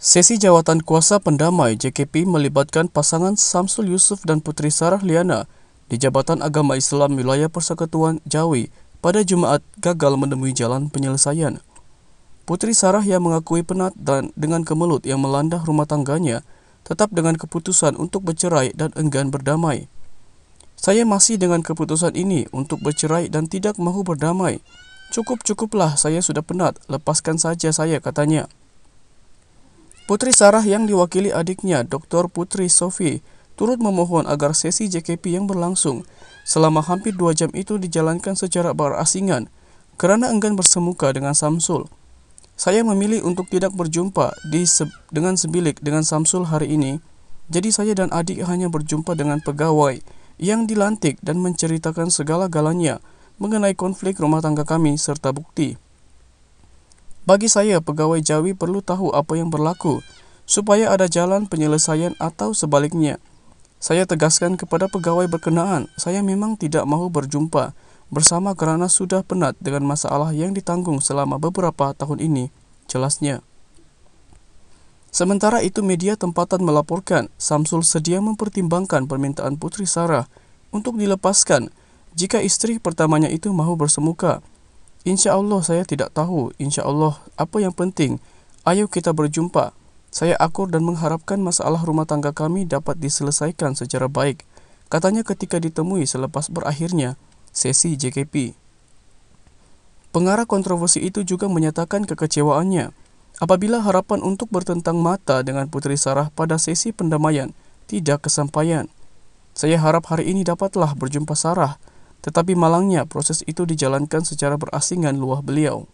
Sesi jawatan kuasa pendamai JKP melibatkan pasangan Samsul Yusuf dan Putri Sarah Liana di Jabatan Agama Islam Wilayah Persekutuan Jawi pada Jumat gagal menemui jalan penyelesaian. Putri Sarah yang mengakui penat dan dengan kemelut yang melanda rumah tangganya tetap dengan keputusan untuk bercerai dan enggan berdamai. Saya masih dengan keputusan ini untuk bercerai dan tidak mau berdamai. Cukup-cukuplah saya sudah penat, lepaskan saja saya katanya. Putri Sarah yang diwakili adiknya Dr. Putri Sofi turut memohon agar sesi JKP yang berlangsung selama hampir dua jam itu dijalankan secara berasingan karena enggan bersemuka dengan Samsul. Saya memilih untuk tidak berjumpa di se dengan sebilik dengan Samsul hari ini, jadi saya dan adik hanya berjumpa dengan pegawai yang dilantik dan menceritakan segala galanya mengenai konflik rumah tangga kami serta bukti. Bagi saya, pegawai Jawi perlu tahu apa yang berlaku, supaya ada jalan penyelesaian atau sebaliknya. Saya tegaskan kepada pegawai berkenaan, saya memang tidak mau berjumpa bersama karena sudah penat dengan masalah yang ditanggung selama beberapa tahun ini, jelasnya. Sementara itu media tempatan melaporkan Samsul sedia mempertimbangkan permintaan Putri Sarah untuk dilepaskan jika istri pertamanya itu mau bersemuka Insya Allah saya tidak tahu. Insya Allah apa yang penting. Ayo kita berjumpa. Saya akur dan mengharapkan masalah rumah tangga kami dapat diselesaikan secara baik. Katanya ketika ditemui selepas berakhirnya sesi JKP. Pengarah kontroversi itu juga menyatakan kekecewaannya apabila harapan untuk bertentang mata dengan Putri Sarah pada sesi pendamaian tidak kesampaian. Saya harap hari ini dapatlah berjumpa Sarah Tetapi malangnya, proses itu dijalankan secara berasingan luah beliau.